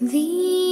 The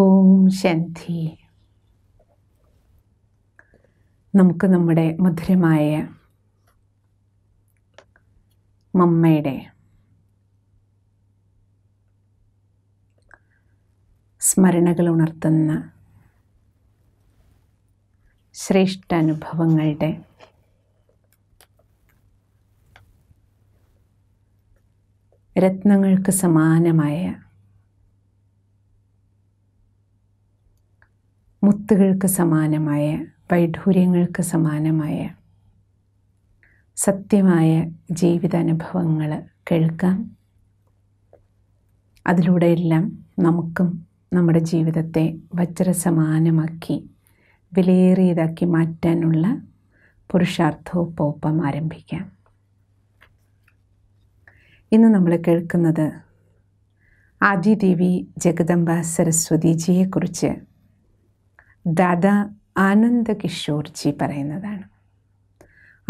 ഓം ശാന്തി നമുക്ക് നമ്മുടെ മധുരമായ മമ്മയുടെ സ്മരണകൾ ഉണർത്തുന്ന അനുഭവങ്ങളുടെ രത്നങ്ങൾക്ക് സമാനമായ മുത്തുകൾക്ക് സമാനമായ വൈഢൂര്യങ്ങൾക്ക് സമാനമായ സത്യമായ ജീവിതാനുഭവങ്ങൾ കേൾക്കാം അതിലൂടെയെല്ലാം നമുക്കും നമ്മുടെ ജീവിതത്തെ വജ്രസമാനമാക്കി വിലയേറിയതാക്കി മാറ്റാനുള്ള പുരുഷാർത്ഥോപോപ്പം ആരംഭിക്കാം ഇന്ന് നമ്മൾ കേൾക്കുന്നത് ആദിദേവി ജഗദംബ സരസ്വതിജിയെക്കുറിച്ച് ദാദാ ആനന്ദ കിഷോർജി പറയുന്നതാണ്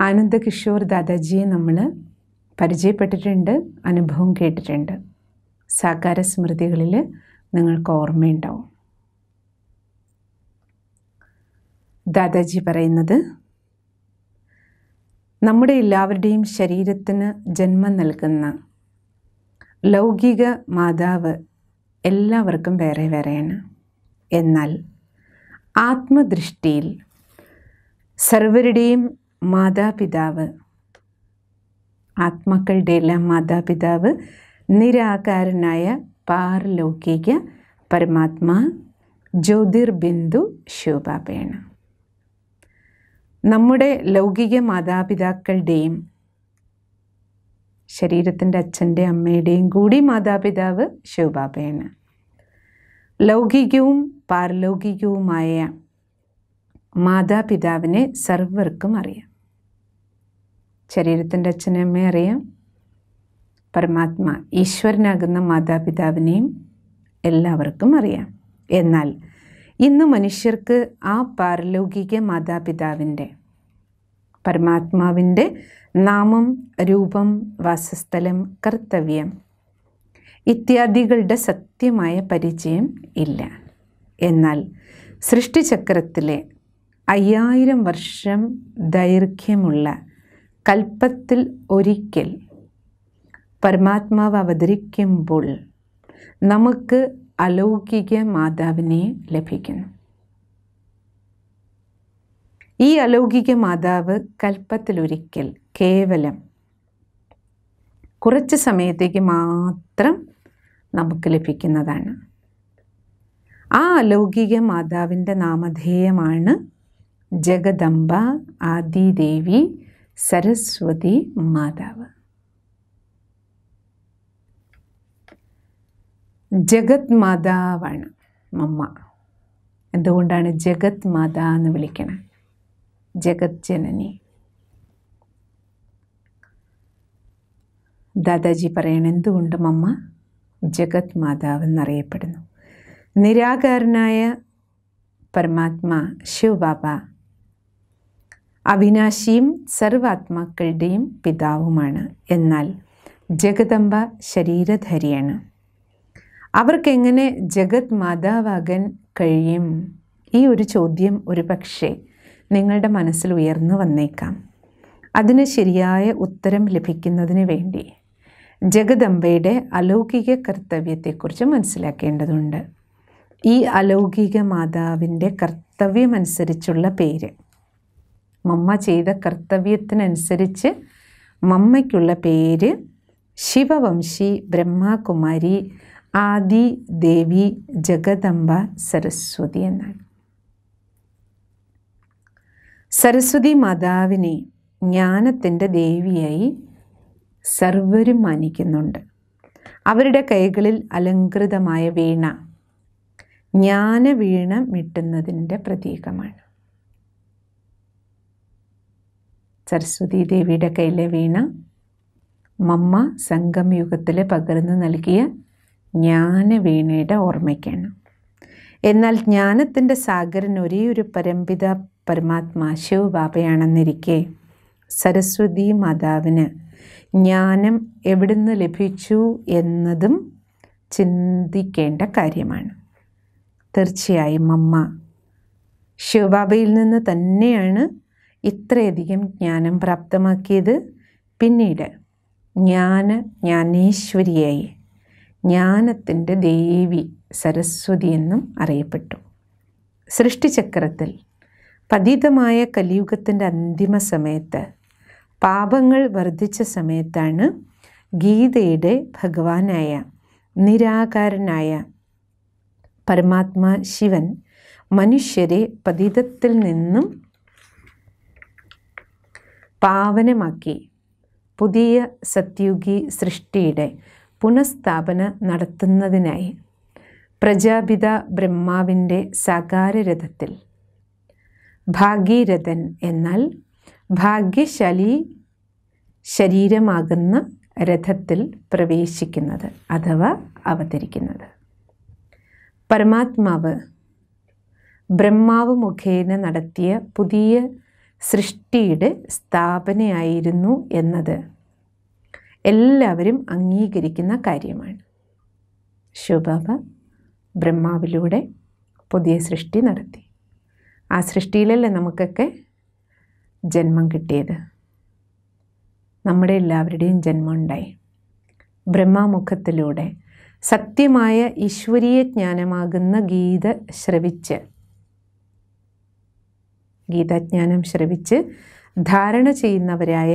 ആനന്ദ കിഷോർ ദാദാജിയെ നമ്മൾ പരിചയപ്പെട്ടിട്ടുണ്ട് അനുഭവം കേട്ടിട്ടുണ്ട് സാകാര സ്മൃതികളിൽ നിങ്ങൾക്ക് ഓർമ്മയുണ്ടാവും ദാദാജി പറയുന്നത് നമ്മുടെ എല്ലാവരുടെയും ശരീരത്തിന് ജന്മം നൽകുന്ന ലൗകിക മാതാവ് എല്ലാവർക്കും വേറെ വേറെയാണ് എന്നാൽ ആത്മദൃഷ്ടിയിൽ സർവരുടെയും മാതാപിതാവ് ആത്മാക്കളുടെ എല്ലാം മാതാപിതാവ് നിരാകാരനായ പാർലൗകിക പരമാത്മാ ജ്യോതിർബിന്ദു ശിവബാബയാണ് നമ്മുടെ ലൗകിക മാതാപിതാക്കളുടെയും ശരീരത്തിൻ്റെ അച്ഛൻ്റെ അമ്മയുടെയും കൂടി മാതാപിതാവ് ശിവബാബയാണ് ലൗകികവും പാരലൗകികവുമായ മാതാപിതാവിനെ സർവർക്കും അറിയാം ശരീരത്തിൻ്റെ അച്ഛനമ്മയെ അറിയാം പരമാത്മാ ഈശ്വരനാകുന്ന മാതാപിതാവിനെയും എല്ലാവർക്കും അറിയാം എന്നാൽ ഇന്ന് മനുഷ്യർക്ക് ആ പാരലൗകിക മാതാപിതാവിൻ്റെ പരമാത്മാവിൻ്റെ നാമം രൂപം വാസസ്ഥലം കർത്തവ്യം ഇത്യാദികളുടെ സത്യമായ പരിചയം ഇല്ല എന്നാൽ സൃഷ്ടിചക്രത്തിലെ അയ്യായിരം വർഷം ദൈർഘ്യമുള്ള കൽപ്പത്തിൽ ഒരിക്കൽ പരമാത്മാവ് അവതരിക്കുമ്പോൾ നമുക്ക് അലൗകിക മാതാവിനെ ലഭിക്കുന്നു ഈ അലൗകിക മാതാവ് കൽപ്പത്തിലൊരിക്കൽ കേവലം കുറച്ച് സമയത്തേക്ക് മാത്രം നമുക്ക് ലഭിക്കുന്നതാണ് ആ അലൗകിക മാതാവിൻ്റെ നാമധേയമാണ് ജഗദംബ ആദിദേവി സരസ്വതി മാതാവ് ജഗത് മാതാവാണ് മമ്മ എന്തുകൊണ്ടാണ് ജഗത് മാതാ എന്ന് വിളിക്കണേ ജഗത് ജനനി ദാദാജി പറയണം എന്തുകൊണ്ട് മമ്മ ജഗത് മാതാവ് എന്നറിയപ്പെടുന്നു നിരാകാരനായ പരമാത്മാ ശിവബാബ അവിനാശിയും സർവാത്മാക്കളുടെയും പിതാവുമാണ് എന്നാൽ ജഗദമ്പ ശരീരധരിയാണ് അവർക്കെങ്ങനെ ജഗത് മാതാവാകാൻ കഴിയും ഈ ഒരു ചോദ്യം ഒരു പക്ഷേ നിങ്ങളുടെ മനസ്സിൽ ഉയർന്നു വന്നേക്കാം അതിന് ശരിയായ ഉത്തരം ലഭിക്കുന്നതിന് വേണ്ടി ജഗദംബയുടെ അലൗകിക കർത്തവ്യത്തെക്കുറിച്ച് മനസ്സിലാക്കേണ്ടതുണ്ട് ഈ അലൗകിക മാതാവിൻ്റെ കർത്തവ്യമനുസരിച്ചുള്ള പേര് മമ്മ ചെയ്ത കർത്തവ്യത്തിനനുസരിച്ച് മമ്മയ്ക്കുള്ള പേര് ശിവവംശി ബ്രഹ്മാകുമാരി ആദി ദേവി ജഗദംബ സരസ്വതി എന്നാണ് സരസ്വതി മാതാവിനെ ജ്ഞാനത്തിൻ്റെ ദേവിയായി സർവരും മാനിക്കുന്നുണ്ട് അവരുടെ കൈകളിൽ അലങ്കൃതമായ വീണ ജ്ഞാന വീണ മിട്ടുന്നതിൻ്റെ പ്രതീകമാണ് സരസ്വതി ദേവിയുടെ കയ്യിലെ വീണ മമ്മ സംഗമയുഗത്തിൽ പകർന്നു നൽകിയ ജ്ഞാനവീണയുടെ ഓർമ്മയ്ക്കാണ് എന്നാൽ ജ്ഞാനത്തിൻ്റെ സാഗരൻ ഒരേ ഒരു പരമ്പിത പരമാത്മാ ശിവബാബയാണെന്നിരിക്കെ സരസ്വതി മാതാവിന് ജ്ഞാനം എവിടുന്ന് ലഭിച്ചു എന്നതും ചിന്തിക്കേണ്ട കാര്യമാണ് തീർച്ചയായും അമ്മ ശിവബാബയിൽ നിന്ന് തന്നെയാണ് ഇത്രയധികം ജ്ഞാനം പ്രാപ്തമാക്കിയത് പിന്നീട് ജ്ഞാന ജ്ഞാനേശ്വരിയായി ജ്ഞാനത്തിൻ്റെ ദേവി സരസ്വതി എന്നും അറിയപ്പെട്ടു സൃഷ്ടിചക്രത്തിൽ പതിതമായ കലിയുഗത്തിൻ്റെ അന്തിമ സമയത്ത് പാപങ്ങൾ വർദ്ധിച്ച സമയത്താണ് ഗീതയുടെ ഭഗവാനായ നിരാകാരനായ പരമാത്മാ ശിവൻ മനുഷ്യരെ പതിതത്തിൽ നിന്നും പാവനമാക്കി പുതിയ സത്യുഗി സൃഷ്ടിയുടെ പുനഃസ്ഥാപന നടത്തുന്നതിനായി പ്രജാപിത ബ്രഹ്മാവിൻ്റെ സകാരരഥത്തിൽ ഭാഗീരഥൻ എന്നാൽ ഭാഗ്യശാലി ശരീരമാകുന്ന രഥത്തിൽ പ്രവേശിക്കുന്നത് അഥവാ അവതരിക്കുന്നത് പരമാത്മാവ് ബ്രഹ്മാവ് മുഖേന നടത്തിയ പുതിയ സൃഷ്ടിയുടെ സ്ഥാപനയായിരുന്നു എന്നത് എല്ലാവരും അംഗീകരിക്കുന്ന കാര്യമാണ് ശിവബാബ ബ്രഹ്മാവിലൂടെ പുതിയ സൃഷ്ടി നടത്തി ആ സൃഷ്ടിയിലല്ലേ നമുക്കൊക്കെ ജന്മം കിട്ടിയത് നമ്മുടെ എല്ലാവരുടെയും ഉണ്ടായി ബ്രഹ്മാമുഖത്തിലൂടെ സത്യമായ ഈശ്വരീയ ജ്ഞാനമാകുന്ന ഗീത ശ്രവിച്ച് ഗീതാജ്ഞാനം ശ്രവിച്ച് ധാരണ ചെയ്യുന്നവരായ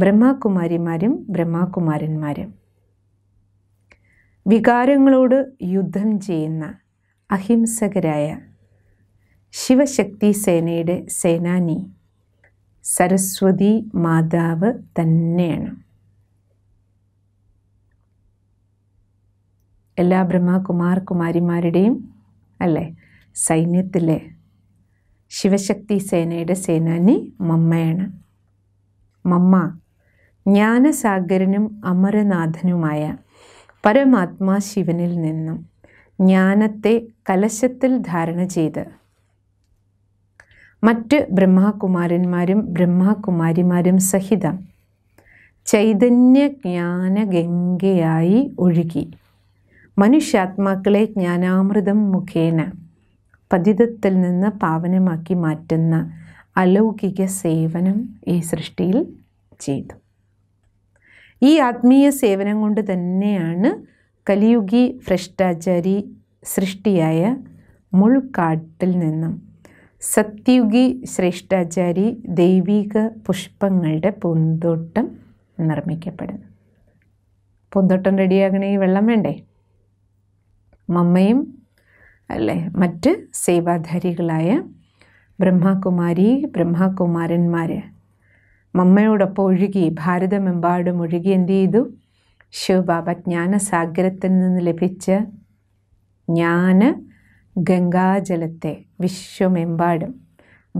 ബ്രഹ്മാകുമാരിമാരും ബ്രഹ്മാകുമാരന്മാരും വികാരങ്ങളോട് യുദ്ധം ചെയ്യുന്ന അഹിംസകരായ ശിവശക്തി സേനയുടെ സേനാനി സരസ്വതി മാതാവ് തന്നെയാണ് എല്ലാ ബ്രഹ്മകുമാർ കുമാരിമാരുടെയും അല്ലേ സൈന്യത്തിലെ ശിവശക്തി സേനയുടെ സേനാനി മമ്മയാണ് മമ്മ ജ്ഞാനസാഗരനും അമരനാഥനുമായ പരമാത്മാ ശിവനിൽ നിന്നും ജ്ഞാനത്തെ കലശത്തിൽ ധാരണ ചെയ്ത് മറ്റ് ബ്രഹ്മാകുമാരന്മാരും ബ്രഹ്മകുമാരിമാരും സഹിതം ചൈതന്യ ഗംഗയായി ഒഴുകി മനുഷ്യാത്മാക്കളെ ജ്ഞാനാമൃതം മുഖേന പതിതത്തിൽ നിന്ന് പാവനമാക്കി മാറ്റുന്ന അലൗകിക സേവനം ഈ സൃഷ്ടിയിൽ ചെയ്തു ഈ ആത്മീയ സേവനം കൊണ്ട് തന്നെയാണ് കലിയുഗി ഭ്രഷ്ടാചാരി സൃഷ്ടിയായ മുൾക്കാട്ടിൽ നിന്നും സത്യുഗി ശ്രേഷ്ഠാചാരി ദൈവിക പുഷ്പങ്ങളുടെ പൂന്തോട്ടം നിർമ്മിക്കപ്പെടുന്നു പൂന്തോട്ടം റെഡിയാകണേ വെള്ളം വേണ്ടേ മമ്മയും അല്ലേ മറ്റ് സേവാധാരികളായ ബ്രഹ്മകുമാരി ബ്രഹ്മാകുമാരന്മാർ മമ്മയോടൊപ്പം ഒഴുകി ഭാരതമെമ്പാടും ഒഴുകി എന്ത് ചെയ്തു ശിവബാബ ജ്ഞാനസാഗരത്തിൽ നിന്ന് ലഭിച്ച ജ്ഞാന ഗംഗാജലത്തെ വിശ്വമെമ്പാടും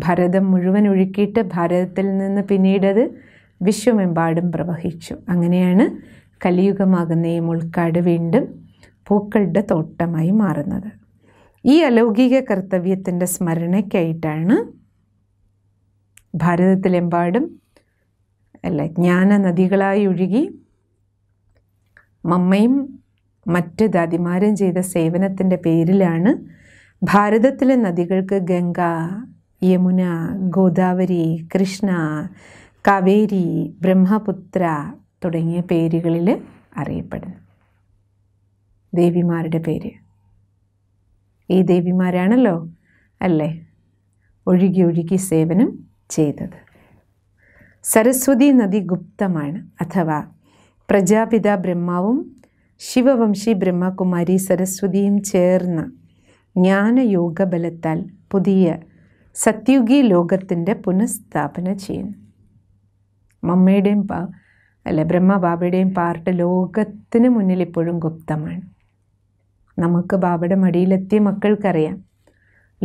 ഭരതം മുഴുവൻ ഒഴുക്കിയിട്ട് ഭാരതത്തിൽ നിന്ന് പിന്നീടത് വിശ്വമെമ്പാടും പ്രവഹിച്ചു അങ്ങനെയാണ് കലിയുഗമാകുന്ന ഈ മുൾക്കാട് വീണ്ടും പൂക്കളുടെ തോട്ടമായി മാറുന്നത് ഈ അലൗകിക കർത്തവ്യത്തിൻ്റെ സ്മരണയ്ക്കായിട്ടാണ് ഭാരതത്തിലെമ്പാടും അല്ല ജ്ഞാന നദികളായി ഒഴുകി മമ്മയും മറ്റ് ദാദിമാരും ചെയ്ത സേവനത്തിൻ്റെ പേരിലാണ് ഭാരതത്തിലെ നദികൾക്ക് ഗംഗ യമുന ഗോദാവരി കൃഷ്ണ കാവേരി ബ്രഹ്മപുത്ര തുടങ്ങിയ പേരുകളിൽ അറിയപ്പെടുന്നു ദേവിമാരുടെ പേര് ഈ ദേവിമാരാണല്ലോ അല്ലേ ഒഴുകി ഒഴുകി സേവനം ചെയ്തത് സരസ്വതി നദി ഗുപ്തമാണ് അഥവാ പ്രജാപിത ബ്രഹ്മാവും ശിവവംശി ബ്രഹ്മകുമാരി സരസ്വതിയും ചേർന്ന ജ്ഞാനയോഗബലത്താൽ പുതിയ സത്യുഗി ലോകത്തിൻ്റെ പുനഃസ്ഥാപന ചെയ്യുന്നു മമ്മയുടെയും പാ അല്ല ബ്രഹ്മബാബയുടെയും പാർട്ട് ലോകത്തിന് മുന്നിൽ ഇപ്പോഴും ഗുപ്തമാണ് നമുക്ക് ബാബയുടെ മടിയിലെത്തിയ മക്കൾക്കറിയാം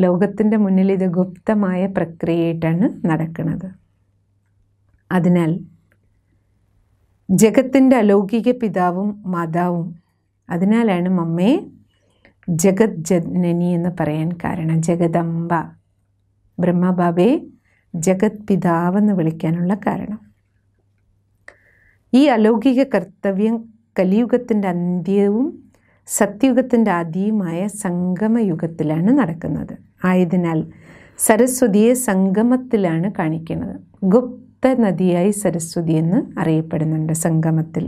ലോകത്തിൻ്റെ മുന്നിൽ ഇത് ഗുപ്തമായ പ്രക്രിയയായിട്ടാണ് നടക്കുന്നത് അതിനാൽ ജഗത്തിൻ്റെ അലൗകിക പിതാവും മാതാവും അതിനാലാണ് മമ്മയെ ജഗത് ജനനി എന്ന് പറയാൻ കാരണം ജഗദംബ ബ്രഹ്മബാബെ ജഗത് പിതാവെന്ന് വിളിക്കാനുള്ള കാരണം ഈ അലൗകിക കർത്തവ്യം കലിയുഗത്തിൻ്റെ അന്ത്യവും സത്യുഗത്തിൻ്റെ ആദിയുമായ സംഗമയുഗത്തിലാണ് നടക്കുന്നത് ആയതിനാൽ സരസ്വതിയെ സംഗമത്തിലാണ് കാണിക്കുന്നത് ഗുപ്ത നദിയായി സരസ്വതി എന്ന് അറിയപ്പെടുന്നുണ്ട് സംഗമത്തിൽ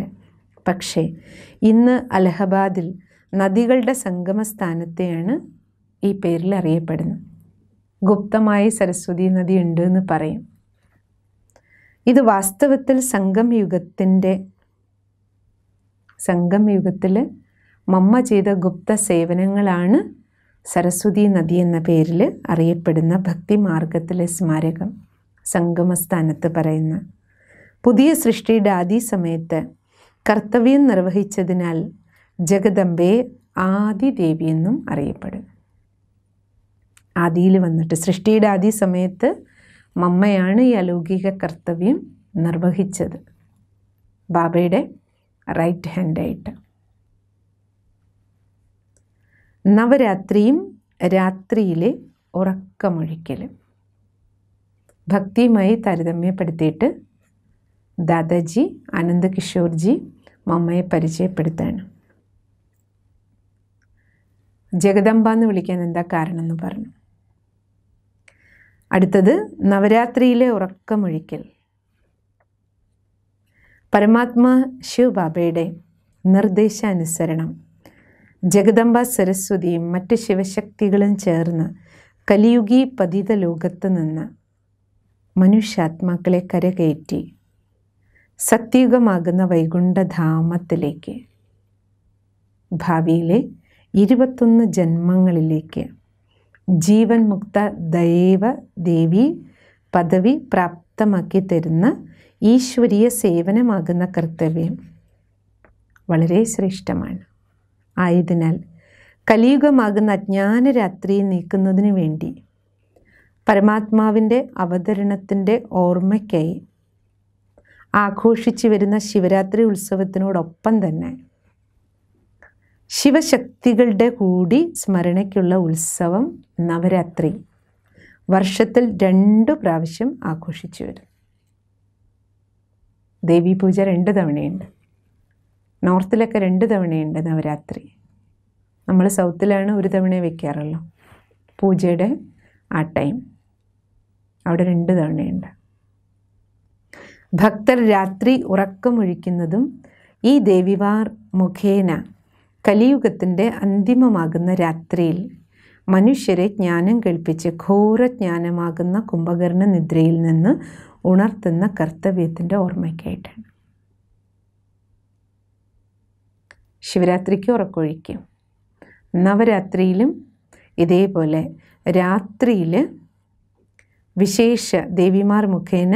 പക്ഷേ ഇന്ന് അലഹബാദിൽ നദികളുടെ സംഗമസ്ഥാനത്തെയാണ് ഈ പേരിൽ അറിയപ്പെടുന്നത് ഗുപ്തമായ സരസ്വതി നദി ഉണ്ട് എന്ന് പറയും ഇത് വാസ്തവത്തിൽ സംഗം യുഗത്തിൻ്റെ സംഗം യുഗത്തിൽ മമ്മ ചെയ്ത ഗുപ്ത സേവനങ്ങളാണ് സരസ്വതി നദി എന്ന പേരിൽ അറിയപ്പെടുന്ന ഭക്തിമാർഗത്തിലെ സ്മാരകം സംഗമസ്ഥാനത്ത് പറയുന്ന പുതിയ സൃഷ്ടിയുടെ ആദ്യ സമയത്ത് കർത്തവ്യം നിർവഹിച്ചതിനാൽ ജഗദമ്പയെ ആദിദേവി എന്നും അറിയപ്പെടുന്നു ആദിയിൽ വന്നിട്ട് സൃഷ്ടിയുടെ ആദി സമയത്ത് മമ്മയാണ് ഈ അലൗകിക കർത്തവ്യം നിർവഹിച്ചത് ബാബയുടെ റൈറ്റ് ഹാൻഡായിട്ട് നവരാത്രിയും രാത്രിയിലെ ഉറക്കമൊഴിക്കൽ ഭക്തിയുമായി താരതമ്യപ്പെടുത്തിയിട്ട് ദാദാജി ആനന്ദ് കിഷോർജി മമ്മയെ പരിചയപ്പെടുത്താണ് ജഗദംബ എന്ന് വിളിക്കാൻ എന്താ കാരണം എന്ന് പറഞ്ഞു അടുത്തത് നവരാത്രിയിലെ ഉറക്കമൊഴിക്കൽ പരമാത്മ ബാബയുടെ നിർദ്ദേശാനുസരണം ജഗദംബ സരസ്വതിയും മറ്റ് ശിവശക്തികളും ചേർന്ന് കലിയുഗി പതിത ലോകത്ത് നിന്ന് മനുഷ്യാത്മാക്കളെ കരകയറ്റി സത്യുഗമാകുന്ന വൈകുണ്ഠധാമത്തിലേക്ക് ഭാവിയിലെ ഇരുപത്തൊന്ന് ജന്മങ്ങളിലേക്ക് ജീവൻ മുക്ത ദൈവ ദേവി പദവി പ്രാപ്തമാക്കി തരുന്ന ഈശ്വരീയ സേവനമാകുന്ന കർത്തവ്യം വളരെ ശ്രേഷ്ഠമാണ് ആയതിനാൽ കലിയുഗമാകുന്ന അജ്ഞാന രാത്രി നീക്കുന്നതിനു വേണ്ടി പരമാത്മാവിൻ്റെ അവതരണത്തിൻ്റെ ഓർമ്മയ്ക്കായി ആഘോഷിച്ചു വരുന്ന ശിവരാത്രി ഉത്സവത്തിനോടൊപ്പം തന്നെ ശിവശക്തികളുടെ കൂടി സ്മരണയ്ക്കുള്ള ഉത്സവം നവരാത്രി വർഷത്തിൽ രണ്ടു പ്രാവശ്യം ആഘോഷിച്ചു വരും ദേവീപൂജ രണ്ട് തവണയുണ്ട് നോർത്തിലൊക്കെ രണ്ട് തവണയുണ്ട് നവരാത്രി നമ്മൾ സൗത്തിലാണ് ഒരു തവണ വെക്കാറുള്ളൂ പൂജയുടെ ആ ടൈം അവിടെ രണ്ട് തവണയുണ്ട് ഭക്തർ രാത്രി ഉറക്കമൊഴിക്കുന്നതും ഈ ദേവിമാർ മുഖേന കലിയുഗത്തിൻ്റെ അന്തിമമാകുന്ന രാത്രിയിൽ മനുഷ്യരെ ജ്ഞാനം കേൾപ്പിച്ച് ഘോരജ്ഞാനമാകുന്ന കുംഭകർണ നിദ്രയിൽ നിന്ന് ഉണർത്തുന്ന കർത്തവ്യത്തിൻ്റെ ഓർമ്മയ്ക്കായിട്ടാണ് ശിവരാത്രിക്ക് ഉറക്കൊഴിക്കും നവരാത്രിയിലും ഇതേപോലെ രാത്രിയിൽ വിശേഷ ദേവിമാർ മുഖേന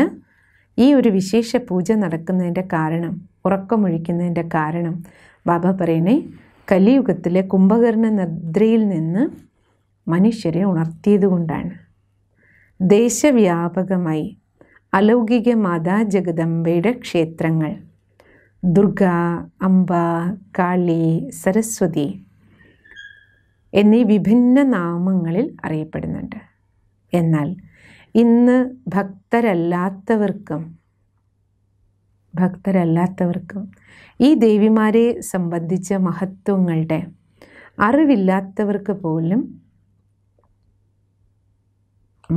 ഈ ഒരു വിശേഷ പൂജ നടക്കുന്നതിൻ്റെ കാരണം ഉറക്കമൊഴിക്കുന്നതിൻ്റെ കാരണം ബാബ പറയണേ കലിയുഗത്തിലെ കുംഭകർണ നിദ്രയിൽ നിന്ന് മനുഷ്യരെ ഉണർത്തിയതുകൊണ്ടാണ് ദേശവ്യാപകമായി അലൗകിക മാതാ ജഗദംബയുടെ ക്ഷേത്രങ്ങൾ ദുർഗ അംബ കാളി സരസ്വതി എന്നീ വിഭിന്ന നാമങ്ങളിൽ അറിയപ്പെടുന്നുണ്ട് എന്നാൽ ഇന്ന് ഭക്തരല്ലാത്തവർക്കും ഭക്തരല്ലാത്തവർക്കും ഈ ദേവിമാരെ സംബന്ധിച്ച മഹത്വങ്ങളുടെ അറിവില്ലാത്തവർക്ക് പോലും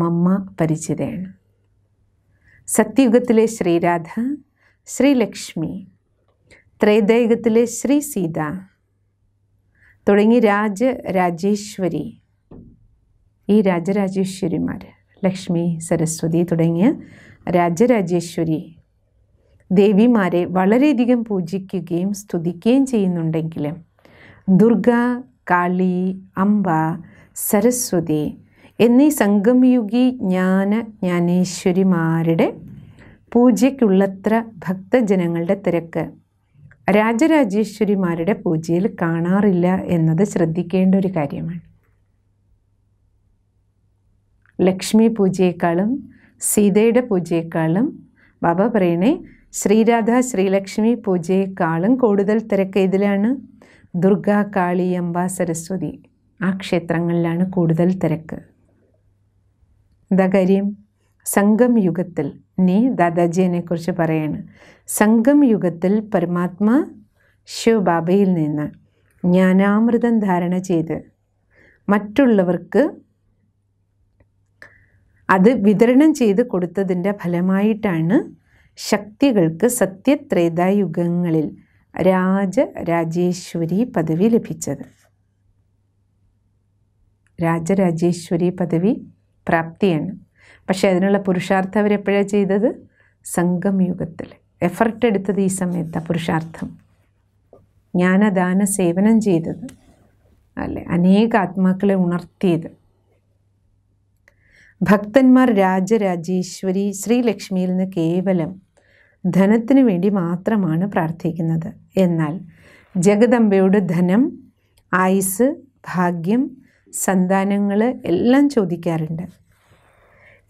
മമ്മ പരിചിതയാണ് സത്യയുഗത്തിലെ ശ്രീരാധ ശ്രീലക്ഷ്മി ത്രൈതയുഗത്തിലെ ശ്രീ സീത തുടങ്ങി രാജ രാജേശ്വരി ഈ രാജരാജേശ്വരിമാർ ലക്ഷ്മി സരസ്വതി തുടങ്ങിയ രാജരാജേശ്വരി ദേവിമാരെ വളരെയധികം പൂജിക്കുകയും സ്തുതിക്കുകയും ചെയ്യുന്നുണ്ടെങ്കിൽ ദുർഗ കാളി അംബ സരസ്വതി എന്നീ സംഗമയുഗി ജ്ഞാന ജ്ഞാനേശ്വരിമാരുടെ പൂജയ്ക്കുള്ളത്ര ഭക്തജനങ്ങളുടെ തിരക്ക് രാജരാജേശ്വരിമാരുടെ പൂജയിൽ കാണാറില്ല എന്നത് ശ്രദ്ധിക്കേണ്ട ഒരു കാര്യമാണ് ലക്ഷ്മി പൂജയേക്കാളും സീതയുടെ പൂജയേക്കാളും ബാബ പറയണേ ശ്രീരാധ ശ്രീലക്ഷ്മി പൂജയെക്കാളും കൂടുതൽ തിരക്ക് ഇതിലാണ് ദുർഗാ കാളി അംബ സരസ്വതി ആ ക്ഷേത്രങ്ങളിലാണ് കൂടുതൽ തിരക്ക് ദകര്യം സംഘം യുഗത്തിൽ നീ ദാദാജിയെക്കുറിച്ച് പറയാണ് സംഘം യുഗത്തിൽ പരമാത്മാ ശിവബാബയിൽ നിന്ന് ജ്ഞാനാമൃതം ധാരണ ചെയ്ത് മറ്റുള്ളവർക്ക് അത് വിതരണം ചെയ്ത് കൊടുത്തതിൻ്റെ ഫലമായിട്ടാണ് ശക്തികൾക്ക് സത്യത്രേതായുഗങ്ങളിൽ രാജരാജേശ്വരി പദവി ലഭിച്ചത് രാജരാജേശ്വരി പദവി പ്രാപ്തിയാണ് പക്ഷേ അതിനുള്ള പുരുഷാർത്ഥം അവരെപ്പോഴാണ് ചെയ്തത് സംഗമയുഗത്തിൽ എഫർട്ട് എടുത്തത് ഈ സമയത്താണ് പുരുഷാർത്ഥം ജ്ഞാനദാന സേവനം ചെയ്തത് അല്ലേ അനേക ആത്മാക്കളെ ഉണർത്തിയത് ഭക്തന്മാർ രാജരാജേശ്വരി ശ്രീലക്ഷ്മിയിൽ നിന്ന് കേവലം ധനത്തിന് വേണ്ടി മാത്രമാണ് പ്രാർത്ഥിക്കുന്നത് എന്നാൽ ജഗദംബയോട് ധനം ആയുസ് ഭാഗ്യം സന്താനങ്ങൾ എല്ലാം ചോദിക്കാറുണ്ട്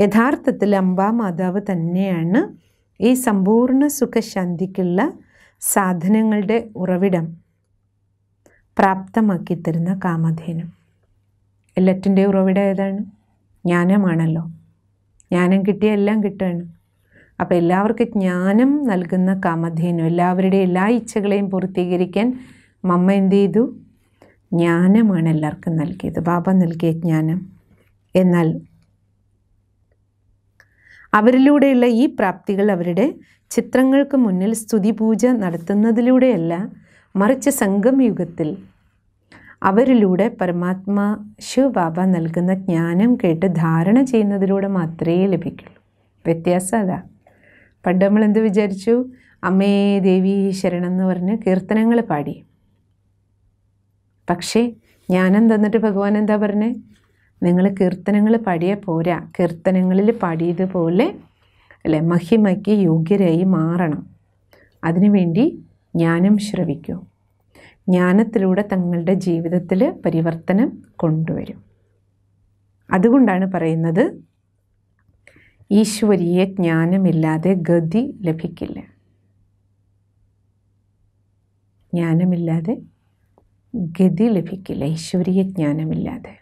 യഥാർത്ഥത്തിൽ അംബാ മാതാവ് തന്നെയാണ് ഈ സമ്പൂർണ്ണ സുഖശാന്തിക്കുള്ള സാധനങ്ങളുടെ ഉറവിടം പ്രാപ്തമാക്കി തരുന്ന കാമധേനം എല്ലാറ്റിൻ്റെ ഉറവിടം ഏതാണ് ജ്ഞാനമാണല്ലോ ജ്ഞാനം കിട്ടിയ എല്ലാം കിട്ടുകയാണ് അപ്പോൾ എല്ലാവർക്കും ജ്ഞാനം നൽകുന്ന കാമധേനു എല്ലാവരുടെ എല്ലാ ഇച്ഛകളെയും പൂർത്തീകരിക്കാൻ മമ്മ എന്ത് ചെയ്തു ജ്ഞാനമാണ് എല്ലാവർക്കും നൽകിയത് ബാബ നൽകിയ ജ്ഞാനം എന്നാൽ അവരിലൂടെയുള്ള ഈ പ്രാപ്തികൾ അവരുടെ ചിത്രങ്ങൾക്ക് മുന്നിൽ സ്തുതിപൂജ നടത്തുന്നതിലൂടെയല്ല മറിച്ച് സംഗമയുഗത്തിൽ യുഗത്തിൽ അവരിലൂടെ പരമാത്മാ ശിവ ബാബ നൽകുന്ന ജ്ഞാനം കേട്ട് ധാരണ ചെയ്യുന്നതിലൂടെ മാത്രമേ ലഭിക്കുള്ളൂ വ്യത്യാസം അതാ പണ്ട് നമ്മൾ എന്ത് വിചാരിച്ചു അമ്മേ ദേവി ശരണം എന്ന് പറഞ്ഞ് കീർത്തനങ്ങൾ പാടി പക്ഷേ ജ്ഞാനം തന്നിട്ട് ഭഗവാൻ എന്താ പറഞ്ഞത് നിങ്ങൾ കീർത്തനങ്ങൾ പാടിയാൽ പോരാ കീർത്തനങ്ങളിൽ പാടിയതുപോലെ അല്ലെ മഹിമയ്ക്ക് യോഗ്യരായി മാറണം അതിനുവേണ്ടി ജ്ഞാനം ശ്രവിക്കൂ ജ്ഞാനത്തിലൂടെ തങ്ങളുടെ ജീവിതത്തിൽ പരിവർത്തനം കൊണ്ടുവരും അതുകൊണ്ടാണ് പറയുന്നത് ഈശ്വരീയ ജ്ഞാനമില്ലാതെ ഗതി ലഭിക്കില്ല ജ്ഞാനമില്ലാതെ ഗതി ലഭിക്കില്ല ഈശ്വരീയ ജ്ഞാനമില്ലാതെ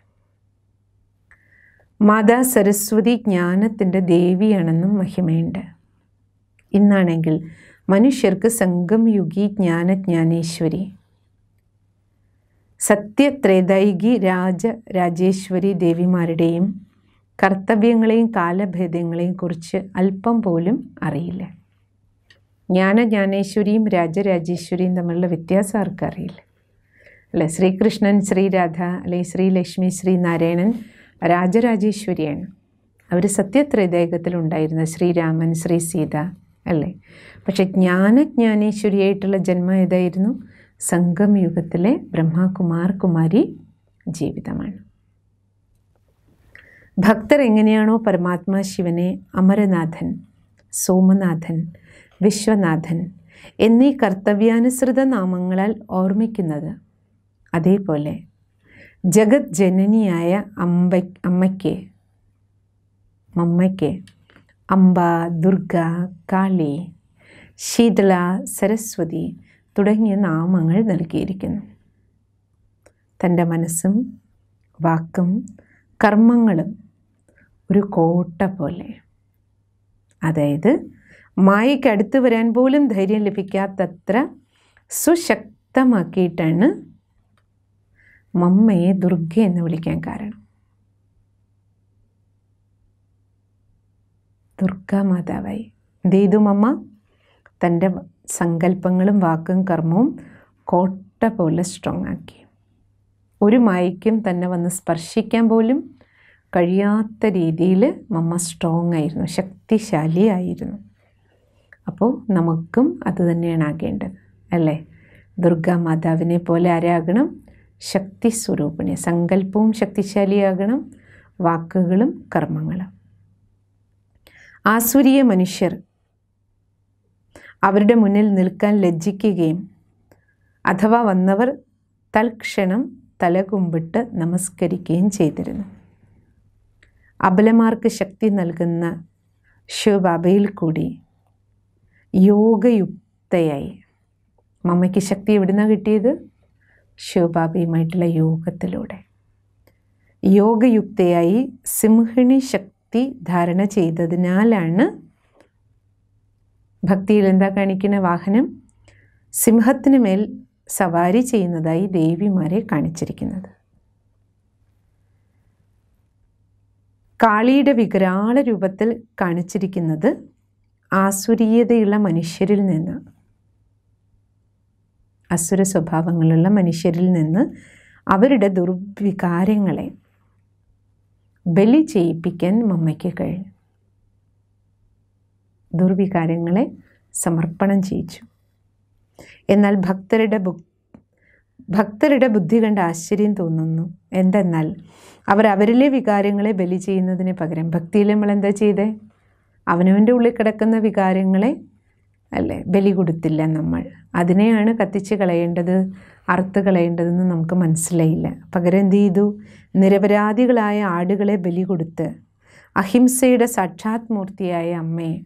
മാതാ സരസ്വതി ജ്ഞാനത്തിൻ്റെ ദേവിയാണെന്നും മഹിമയുണ്ട് ഇന്നാണെങ്കിൽ മനുഷ്യർക്ക് സംഘം യുഗി ജ്ഞാനജ്ഞാനേശ്വരി സത്യത്രേതൈകി രാജ രാജേശ്വരി ദേവിമാരുടെയും കർത്തവ്യങ്ങളെയും കാലഭേദങ്ങളെയും കുറിച്ച് അല്പം പോലും അറിയില്ല ജ്ഞാനജ്ഞാനേശ്വരിയും രാജരാജേശ്വരിയും തമ്മിലുള്ള വ്യത്യാസം ആർക്കറിയില്ല അല്ലെ ശ്രീകൃഷ്ണൻ ശ്രീരാധ അല്ലെങ്കിൽ ശ്രീലക്ഷ്മി ശ്രീനാരായണൻ രാജരാജേശ്വരിയാണ് അവർ സത്യത്രേതൈകത്തിലുണ്ടായിരുന്ന ശ്രീരാമൻ ശ്രീ സീത അല്ലേ പക്ഷെ ജ്ഞാനജ്ഞാനേശ്വരിയായിട്ടുള്ള ജന്മം ഏതായിരുന്നു യുഗത്തിലെ ബ്രഹ്മാകുമാർ കുമാരി ജീവിതമാണ് ഭക്തർ എങ്ങനെയാണോ പരമാത്മാ ശിവനെ അമരനാഥൻ സോമനാഥൻ വിശ്വനാഥൻ എന്നീ കർത്തവ്യാനുസൃത നാമങ്ങളാൽ ഓർമ്മിക്കുന്നത് അതേപോലെ ജഗത് ജനനിയായ അമ്പ അമ്മയ്ക്ക് മമ്മയ്ക്ക് അംബ ദുർഗ കാളി ശീതള സരസ്വതി തുടങ്ങിയ നാമങ്ങൾ നൽകിയിരിക്കുന്നു തൻ്റെ മനസ്സും വാക്കും കർമ്മങ്ങളും ഒരു കോട്ട പോലെ അതായത് മായയ്ക്കടുത്ത് വരാൻ പോലും ധൈര്യം ലഭിക്കാത്തത്ര സുശക്തമാക്കിയിട്ടാണ് മമ്മയെ ദുർഗ എന്ന് വിളിക്കാൻ കാരണം ദുർഗ മാതാവായി എന്ത് ചെയ്തു മമ്മ തൻ്റെ സങ്കല്പങ്ങളും വാക്കും കർമ്മവും കോട്ട പോലെ സ്ട്രോങ് ആക്കി ഒരു മായ്ക്കും തന്നെ വന്ന് സ്പർശിക്കാൻ പോലും കഴിയാത്ത രീതിയിൽ മമ്മ സ്ട്രോങ് ആയിരുന്നു ശക്തിശാലിയായിരുന്നു അപ്പോൾ നമുക്കും അത് തന്നെയാണ് ആകേണ്ടത് അല്ലേ ദുർഗാ മാതാവിനെ പോലെ ആരാകണം ശക്തി സ്വരൂപിണി സങ്കല്പവും ശക്തിശാലിയാകണം വാക്കുകളും കർമ്മങ്ങളും ആസുരീയ മനുഷ്യർ അവരുടെ മുന്നിൽ നിൽക്കാൻ ലജ്ജിക്കുകയും അഥവാ വന്നവർ തൽക്ഷണം തലകുമ്പിട്ട് നമസ്കരിക്കുകയും ചെയ്തിരുന്നു അബലമാർക്ക് ശക്തി നൽകുന്ന ശിവബാബയിൽ കൂടി യോഗയുക്തയായി മമ്മയ്ക്ക് ശക്തി എവിടുന്ന കിട്ടിയത് ശിവബാബയുമായിട്ടുള്ള യോഗത്തിലൂടെ യോഗയുക്തയായി സിംഹിണി ശക്തി ധാരണ ചെയ്തതിനാലാണ് ഭക്തിയിൽ എന്താ കാണിക്കുന്ന വാഹനം സിംഹത്തിന് മേൽ സവാരി ചെയ്യുന്നതായി ദേവിമാരെ കാണിച്ചിരിക്കുന്നത് കാളിയുടെ വികരാള രൂപത്തിൽ കാണിച്ചിരിക്കുന്നത് ആസുരീയതയുള്ള മനുഷ്യരിൽ നിന്ന് അസുര സ്വഭാവങ്ങളുള്ള മനുഷ്യരിൽ നിന്ന് അവരുടെ ദുർവികാരങ്ങളെ ബലി ചെയ്യിപ്പിക്കാൻ മമ്മയ്ക്ക് കഴിഞ്ഞു ദുർവികാരങ്ങളെ സമർപ്പണം ചെയ്യിച്ചു എന്നാൽ ഭക്തരുടെ ഭക്തരുടെ ബുദ്ധി കണ്ട് ആശ്ചര്യം തോന്നുന്നു എന്തെന്നാൽ അവർ അവരിലെ വികാരങ്ങളെ ബലി ചെയ്യുന്നതിന് പകരം ഭക്തിയിൽ നമ്മൾ എന്താ ചെയ്തേ അവനവൻ്റെ ഉള്ളിൽ കിടക്കുന്ന വികാരങ്ങളെ അല്ലേ ബലി കൊടുത്തില്ല നമ്മൾ അതിനെയാണ് കത്തിച്ച് കളയേണ്ടത് അറുത്ത് കളയേണ്ടതെന്ന് നമുക്ക് മനസ്സിലായില്ല പകരം എന്ത് ചെയ്തു നിരപരാധികളായ ആടുകളെ ബലി കൊടുത്ത് അഹിംസയുടെ സാക്ഷാത്മൂർത്തിയായ അമ്മയെ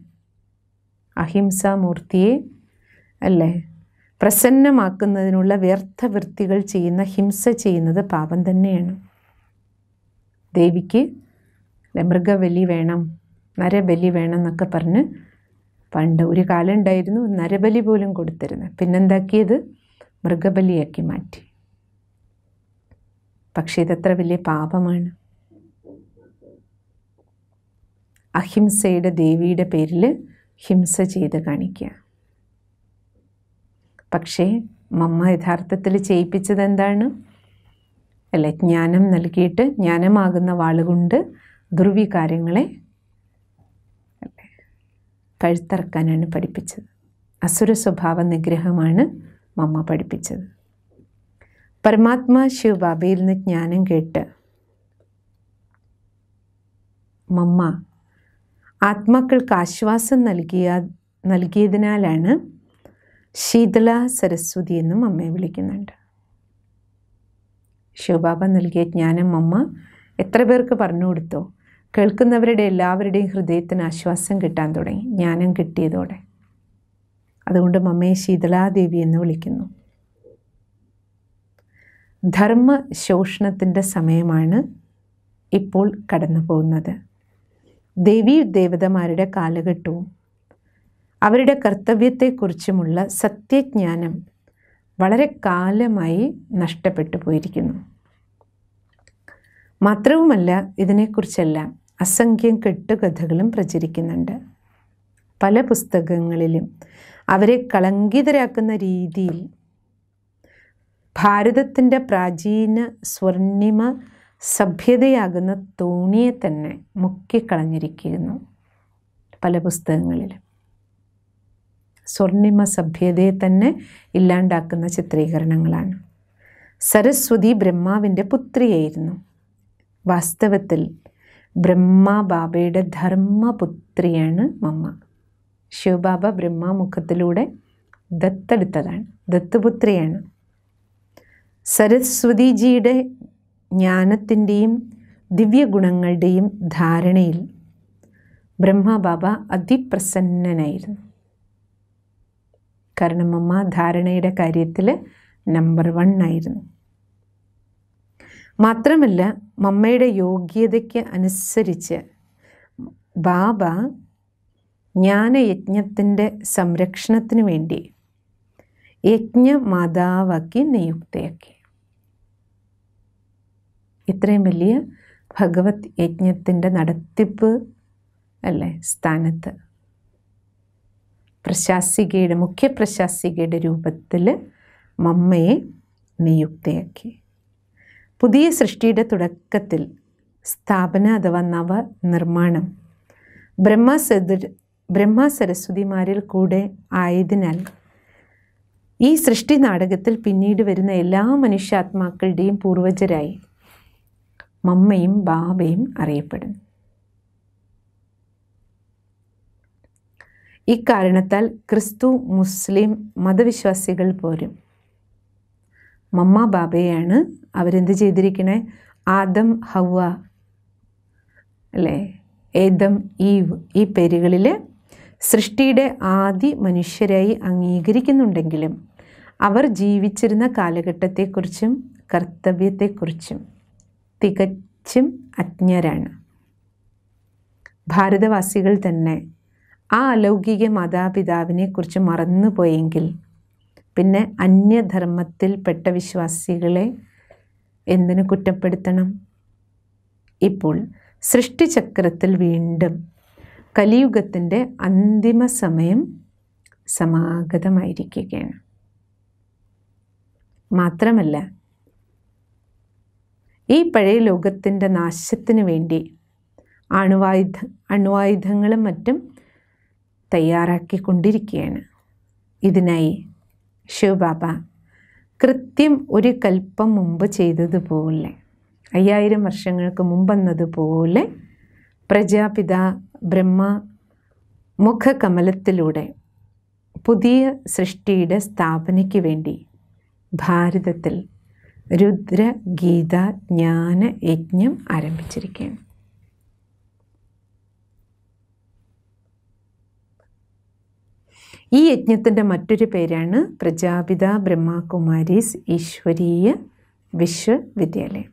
അഹിംസാമൂർത്തിയെ അല്ലേ പ്രസന്നമാക്കുന്നതിനുള്ള വ്യർത്ഥ വൃത്തികൾ ചെയ്യുന്ന ഹിംസ ചെയ്യുന്നത് പാപം തന്നെയാണ് ദേവിക്ക് മൃഗബലി വേണം നരബലി വേണം എന്നൊക്കെ പറഞ്ഞ് പണ്ട് ഒരു കാലം ഉണ്ടായിരുന്നു നരബലി പോലും കൊടുത്തിരുന്നത് പിന്നെന്താക്കിയത് മൃഗബലിയാക്കി മാറ്റി പക്ഷേ ഇതത്ര വലിയ പാപമാണ് അഹിംസയുടെ ദേവിയുടെ പേരിൽ ഹിംസ ചെയ്ത് കാണിക്കുക പക്ഷേ മമ്മ യഥാർത്ഥത്തിൽ ചെയ്യിപ്പിച്ചത് എന്താണ് അല്ലെ ജ്ഞാനം നൽകിയിട്ട് ജ്ഞാനമാകുന്ന വാളുകൊണ്ട് ദുർവികാരങ്ങളെ അല്ലേ കഴുത്തറക്കാനാണ് പഠിപ്പിച്ചത് അസുര സ്വഭാവ നിഗ്രഹമാണ് മമ്മ പഠിപ്പിച്ചത് പരമാത്മാ ശിവ ബാബയിൽ നിന്ന് ജ്ഞാനം കേട്ട് മമ്മ ആത്മാക്കൾക്ക് ആശ്വാസം നൽകിയ നൽകിയതിനാലാണ് ശീതള സരസ്വതി എന്നും അമ്മയെ വിളിക്കുന്നുണ്ട് ശിവബാബ നൽകിയ ജ്ഞാനം അമ്മ എത്ര പേർക്ക് പറഞ്ഞു കൊടുത്തോ കേൾക്കുന്നവരുടെ എല്ലാവരുടെയും ഹൃദയത്തിന് ആശ്വാസം കിട്ടാൻ തുടങ്ങി ജ്ഞാനം കിട്ടിയതോടെ അതുകൊണ്ട് മമ്മയെ ശീതളാദേവി എന്ന് വിളിക്കുന്നു ധർമ്മ ശോഷണത്തിൻ്റെ സമയമാണ് ഇപ്പോൾ കടന്നു പോകുന്നത് ദേവീ ദേവതമാരുടെ കാലഘട്ടവും അവരുടെ കർത്തവ്യത്തെക്കുറിച്ചുമുള്ള സത്യജ്ഞാനം വളരെ കാലമായി നഷ്ടപ്പെട്ടു പോയിരിക്കുന്നു മാത്രവുമല്ല ഇതിനെക്കുറിച്ചെല്ലാം അസംഖ്യം കെട്ടുകഥകളും പ്രചരിക്കുന്നുണ്ട് പല പുസ്തകങ്ങളിലും അവരെ കളങ്കിതരാക്കുന്ന രീതിയിൽ ഭാരതത്തിൻ്റെ പ്രാചീന സ്വർണിമ സഭ്യതയാകുന്ന തോണിയെ തന്നെ മുക്കിക്കളഞ്ഞിരിക്കുന്നു പല പുസ്തകങ്ങളിൽ സ്വർണിമ സഭ്യതയെ തന്നെ ഇല്ലാണ്ടാക്കുന്ന ചിത്രീകരണങ്ങളാണ് സരസ്വതി ബ്രഹ്മാവിൻ്റെ പുത്രിയായിരുന്നു വാസ്തവത്തിൽ ബ്രഹ്മ ബാബയുടെ ധർമ്മപുത്രിയാണ് മമ്മ ശിവബാബ മുഖത്തിലൂടെ ദത്തെടുത്തതാണ് ദത്തുപുത്രിയാണ് സരസ്വതിജിയുടെ ജ്ഞാനത്തിൻ്റെയും ദിവ്യഗുണങ്ങളുടെയും ധാരണയിൽ ബ്രഹ്മബാബ അതിപ്രസന്നനായിരുന്നു കാരണം അമ്മ ധാരണയുടെ കാര്യത്തിൽ നമ്പർ വൺ ആയിരുന്നു മാത്രമല്ല മമ്മയുടെ യോഗ്യതയ്ക്ക് അനുസരിച്ച് ബാബ ജ്ഞാനയജ്ഞത്തിൻ്റെ സംരക്ഷണത്തിനു വേണ്ടി യജ്ഞ മാതാവാക്കി നിയുക്തയാക്കി ഇത്രയും വലിയ ഭഗവത് യജ്ഞത്തിൻ്റെ നടത്തിപ്പ് അല്ലേ സ്ഥാനത്ത് പ്രശാസികയുടെ മുഖ്യ പ്രശാസികയുടെ രൂപത്തിൽ മമ്മയെ നിയുക്തയാക്കി പുതിയ സൃഷ്ടിയുടെ തുടക്കത്തിൽ സ്ഥാപന അഥവാ നവ നിർമ്മാണം ബ്രഹ്മ സരസ്വതിമാരിൽ കൂടെ ആയതിനാൽ ഈ സൃഷ്ടി നാടകത്തിൽ പിന്നീട് വരുന്ന എല്ലാ മനുഷ്യാത്മാക്കളുടെയും പൂർവജരായി മമ്മയും ബാബയും അറിയപ്പെടുന്നു ഇക്കാരണത്താൽ ക്രിസ്തു മുസ്ലിം മതവിശ്വാസികൾ പോരും മമ്മ ബാബയാണ് അവരെന്ത് ചെയ്തിരിക്കണേ ആദം ഹവ അല്ലേ ഏദം ഈവ് ഈ പേരുകളിൽ സൃഷ്ടിയുടെ ആദി മനുഷ്യരായി അംഗീകരിക്കുന്നുണ്ടെങ്കിലും അവർ ജീവിച്ചിരുന്ന കാലഘട്ടത്തെക്കുറിച്ചും കർത്തവ്യത്തെക്കുറിച്ചും തികച്ചും അജ്ഞരാണ് ഭാരതവാസികൾ തന്നെ ആ അലൗകിക മാതാപിതാവിനെക്കുറിച്ച് മറന്നുപോയെങ്കിൽ പിന്നെ അന്യധർമ്മത്തിൽപ്പെട്ട വിശ്വാസികളെ എന്തിനു കുറ്റപ്പെടുത്തണം ഇപ്പോൾ സൃഷ്ടിചക്രത്തിൽ വീണ്ടും കലിയുഗത്തിൻ്റെ അന്തിമ സമയം സമാഗതമായിരിക്കുകയാണ് മാത്രമല്ല ഈ പഴയ ലോകത്തിൻ്റെ നാശത്തിന് വേണ്ടി അണുവായുധ അണുവായുധങ്ങളും മറ്റും തയ്യാറാക്കിക്കൊണ്ടിരിക്കുകയാണ് ഇതിനായി ശിവബാബ കൃത്യം ഒരു കൽപ്പം മുമ്പ് ചെയ്തതുപോലെ അയ്യായിരം വർഷങ്ങൾക്ക് മുമ്പെന്നതുപോലെ പ്രജാപിത ബ്രഹ്മ മുഖകമലത്തിലൂടെ പുതിയ സൃഷ്ടിയുടെ സ്ഥാപനയ്ക്ക് വേണ്ടി ഭാരതത്തിൽ രുദ്ര ഗീത ജ്ഞാന യജ്ഞം ആരംഭിച്ചിരിക്കുകയാണ് ഈ യജ്ഞത്തിൻ്റെ മറ്റൊരു പേരാണ് പ്രജാപിത ബ്രഹ്മകുമാരീസ് ഈശ്വരീയ വിശ്വവിദ്യാലയം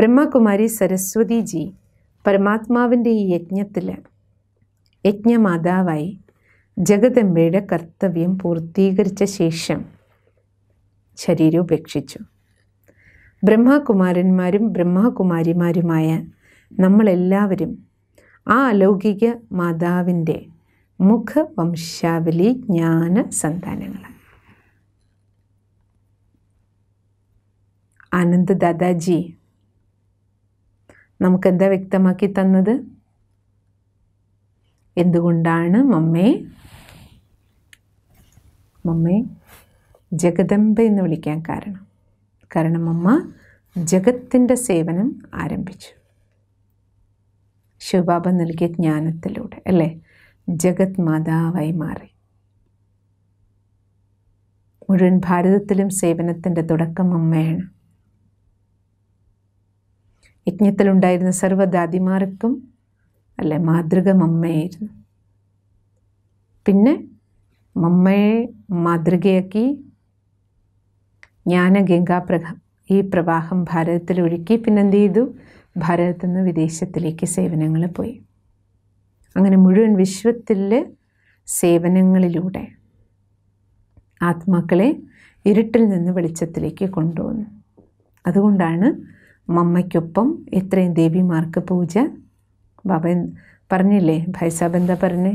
ബ്രഹ്മകുമാരി സരസ്വതിജി പരമാത്മാവിൻ്റെ ഈ യജ്ഞത്തിൽ യജ്ഞമാതാവായി ജഗതമ്പയുടെ കർത്തവ്യം പൂർത്തീകരിച്ച ശേഷം ശരീരം ഉപേക്ഷിച്ചു ബ്രഹ്മകുമാരന്മാരും ബ്രഹ്മകുമാരിമാരുമായ നമ്മളെല്ലാവരും ആ അലൗകിക മാതാവിൻ്റെ മുഖവംശാവലി ജ്ഞാന സന്താനങ്ങൾ ആനന്ദ് ദാദാജി നമുക്കെന്താ വ്യക്തമാക്കി തന്നത് എന്തുകൊണ്ടാണ് മമ്മേ മമ്മേ ജഗദംബ എന്ന് വിളിക്കാൻ കാരണം കാരണം അമ്മ ജഗത്തിൻ്റെ സേവനം ആരംഭിച്ചു ശിവബാബ നൽകിയ ജ്ഞാനത്തിലൂടെ അല്ലേ ജഗത് മാതാവായി മാറി മുഴുവൻ ഭാരതത്തിലും സേവനത്തിൻ്റെ തുടക്കം അമ്മയാണ് യജ്ഞത്തിലുണ്ടായിരുന്ന സർവ്വദാദിമാർക്കും അല്ലെ മാതൃക മമ്മയായിരുന്നു പിന്നെ മമ്മയെ മാതൃകയാക്കി ജ്ഞാനഗംഗാപ്രഭ ഈ പ്രവാഹം ഭാരതത്തിൽ ഒഴുക്കി പിന്നെന്ത് ചെയ്തു ഭാരതത്തിൽ നിന്ന് വിദേശത്തിലേക്ക് സേവനങ്ങൾ പോയി അങ്ങനെ മുഴുവൻ വിശ്വത്തിലെ സേവനങ്ങളിലൂടെ ആത്മാക്കളെ ഇരുട്ടിൽ നിന്ന് വെളിച്ചത്തിലേക്ക് കൊണ്ടുവന്നു അതുകൊണ്ടാണ് മമ്മയ്ക്കൊപ്പം ഇത്രയും ദേവിമാർക്ക് പൂജ ബാബൻ പറഞ്ഞില്ലേ ഭൈസാബ് പറഞ്ഞ്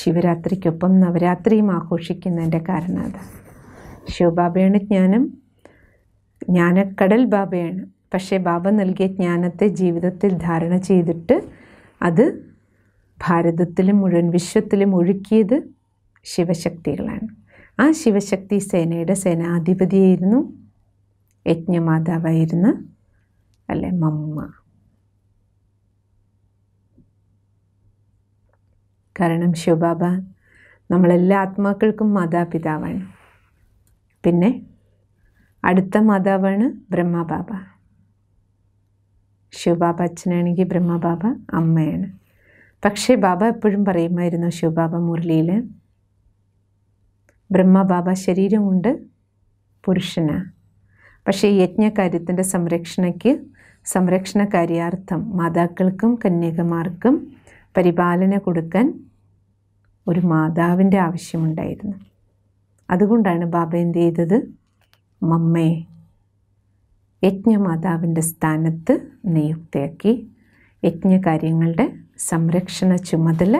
ശിവരാത്രിക്കൊപ്പം നവരാത്രിയും ആഘോഷിക്കുന്നതിൻ്റെ കാരണം അതാണ് ശിവബാബയാണ് ജ്ഞാനം ജ്ഞാനക്കടൽ ബാബയാണ് പക്ഷേ ബാബ നൽകിയ ജ്ഞാനത്തെ ജീവിതത്തിൽ ധാരണ ചെയ്തിട്ട് അത് ഭാരതത്തിലും മുഴുവൻ വിശ്വത്തിലും ഒഴുക്കിയത് ശിവശക്തികളാണ് ആ ശിവശക്തി സേനയുടെ സേനാധിപതിയായിരുന്നു യജ്ഞമാതാവായിരുന്ന അല്ലെ മമ്മ കാരണം ശിവബാബ നമ്മളെല്ലാ ആത്മാക്കൾക്കും മാതാപിതാവാണ് പിന്നെ അടുത്ത മാതാവാണ് ബ്രഹ്മബാബ ശിവബാബ അച്ഛനാണെങ്കിൽ ബ്രഹ്മബാബ അമ്മയാണ് പക്ഷേ ബാബ എപ്പോഴും പറയുമായിരുന്നു ശിവബാബ മുരളിയിൽ ബ്രഹ്മബാബ ശരീരമുണ്ട് പുരുഷനാണ് പക്ഷേ യജ്ഞകാര്യത്തിൻ്റെ സംരക്ഷണയ്ക്ക് സംരക്ഷണ കാര്യാർത്ഥം മാതാക്കൾക്കും കന്യകമാർക്കും പരിപാലന കൊടുക്കാൻ ഒരു മാതാവിൻ്റെ ആവശ്യമുണ്ടായിരുന്നു അതുകൊണ്ടാണ് ബാബ എന്ത് ചെയ്തത് മമ്മയെ യജ്ഞമാതാവിൻ്റെ സ്ഥാനത്ത് നിയുക്തയാക്കി യജ്ഞകാര്യങ്ങളുടെ സംരക്ഷണ ചുമതല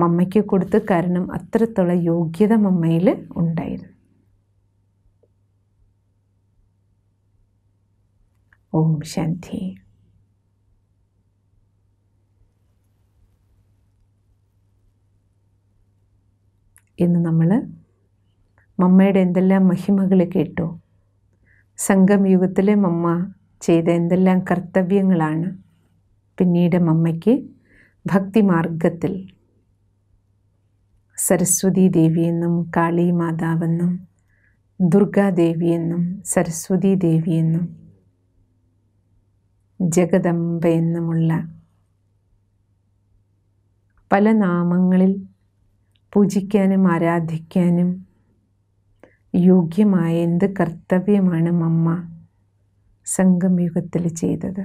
മമ്മയ്ക്ക് കൊടുത്ത് കാരണം അത്രത്തോളം യോഗ്യത മമ്മയിൽ ഉണ്ടായിരുന്നു ഓം ശാന്തി ഇന്ന് നമ്മൾ മമ്മയുടെ എന്തെല്ലാം മഹിമകൾ കേട്ടു സംഘം യുഗത്തിലെ മമ്മ ചെയ്ത എന്തെല്ലാം കർത്തവ്യങ്ങളാണ് പിന്നീട് മമ്മയ്ക്ക് ഭക്തിമാർഗത്തിൽ സരസ്വതി ദേവിയെന്നും കാളി മാതാവെന്നും ദുർഗാദേവിയെന്നും സരസ്വതി ദേവിയെന്നും ജഗദംബ എന്നുമുള്ള പല നാമങ്ങളിൽ പൂജിക്കാനും ആരാധിക്കാനും യോഗ്യമായ എന്ത് കർത്തവ്യമാണ് മമ്മ സംഗം യുഗത്തിൽ ചെയ്തത്